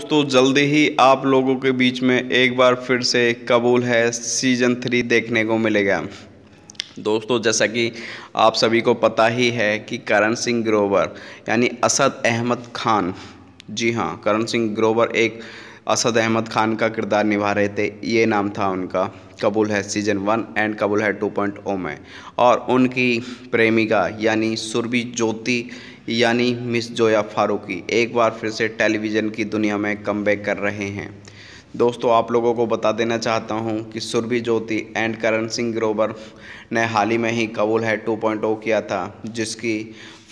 दोस्तों जल्दी ही आप लोगों के बीच में एक बार फिर से कबूल है सीजन थ्री देखने को मिलेगा दोस्तों जैसा कि आप सभी को पता ही है कि करण सिंह ग्रोवर यानी असद अहमद खान जी हाँ करण सिंह ग्रोवर एक असद अहमद खान का किरदार निभा रहे थे ये नाम था उनका कबूल है सीजन वन एंड कबूल है टू पॉइंट ओ में और उनकी प्रेमिका यानी सुरभि ज्योति यानी मिस जोया फारूकी एक बार फिर से टेलीविज़न की दुनिया में कम कर रहे हैं दोस्तों आप लोगों को बता देना चाहता हूं कि सुरभि ज्योति एंड करण सिंह ग्रोवर ने हाल ही में ही कबूल है 2.0 किया था जिसकी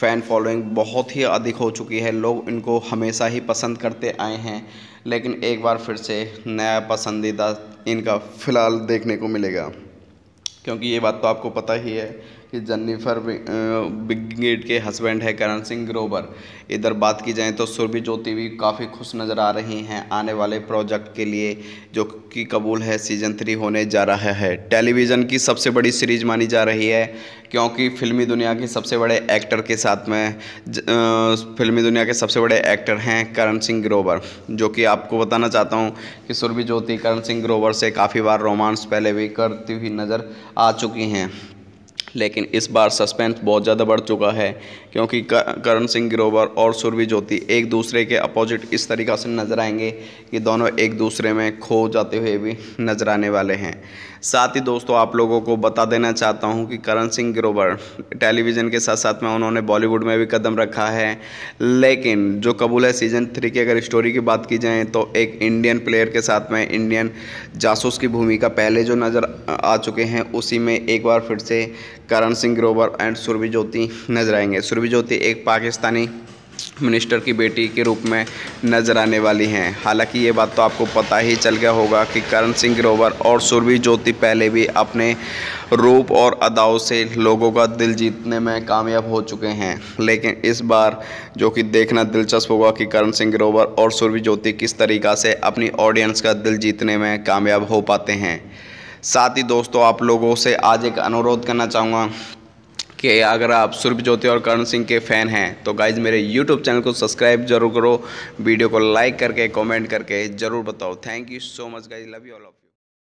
फ़ैन फॉलोइंग बहुत ही अधिक हो चुकी है लोग इनको हमेशा ही पसंद करते आए हैं लेकिन एक बार फिर से नया पसंदीदा इनका फ़िलहाल देखने को मिलेगा क्योंकि ये बात तो आपको पता ही है कि जन्नीफर ब्रिगेड के हस्बैंड है करण सिंह ग्रोवर इधर बात की जाए तो सुरभि ज्योति भी काफ़ी खुश नज़र आ रही हैं आने वाले प्रोजेक्ट के लिए जो कि कबूल है सीजन थ्री होने जा रहा है टेलीविज़न की सबसे बड़ी सीरीज मानी जा रही है क्योंकि फिल्मी दुनिया के सबसे बड़े एक्टर के साथ में ज, आ, फिल्मी दुनिया के सबसे बड़े एक्टर हैं करण सिंह ग्रोवर जो कि आपको बताना चाहता हूँ कि सुरभि ज्योति करण सिंह ग्रोवर से काफ़ी बार रोमांस पहले भी करती हुई नज़र आ चुकी हैं लेकिन इस बार सस्पेंस बहुत ज़्यादा बढ़ चुका है क्योंकि करण सिंह गिरोवर और सुरभि ज्योति एक दूसरे के अपोजिट इस तरीक़ा से नज़र आएंगे कि दोनों एक दूसरे में खो जाते हुए भी नज़र आने वाले हैं साथ ही दोस्तों आप लोगों को बता देना चाहता हूं कि करण सिंह ग्रोवर टेलीविज़न के साथ साथ में उन्होंने बॉलीवुड में भी कदम रखा है लेकिन जो कबूल है सीज़न थ्री की अगर स्टोरी की बात की जाए तो एक इंडियन प्लेयर के साथ में इंडियन जासूस की भूमिका पहले जो नज़र आ चुके हैं उसी में एक बार फिर से करण सिंह ग्रोवर एंड सुरभि ज्योति नजर आएंगे सुरभि ज्योति एक पाकिस्तानी मिनिस्टर की बेटी के रूप में नजर आने वाली हैं हालांकि ये बात तो आपको पता ही चल गया होगा कि करण सिंह ग्रोवर और सुरभि ज्योति पहले भी अपने रूप और अदाव से लोगों का दिल जीतने में कामयाब हो चुके हैं लेकिन इस बार जो कि देखना दिलचस्प होगा कि करण सिंह ग्रोवर और सुरभि ज्योति किस तरीका से अपनी ऑडियंस का दिल जीतने में कामयाब हो पाते हैं साथ ही दोस्तों आप लोगों से आज एक अनुरोध करना चाहूँगा कि अगर आप ज्योति और करण सिंह के फ़ैन हैं तो गाइज मेरे यूट्यूब चैनल को सब्सक्राइब जरूर करो वीडियो को लाइक करके कमेंट करके ज़रूर बताओ thank you so much guys love you all of you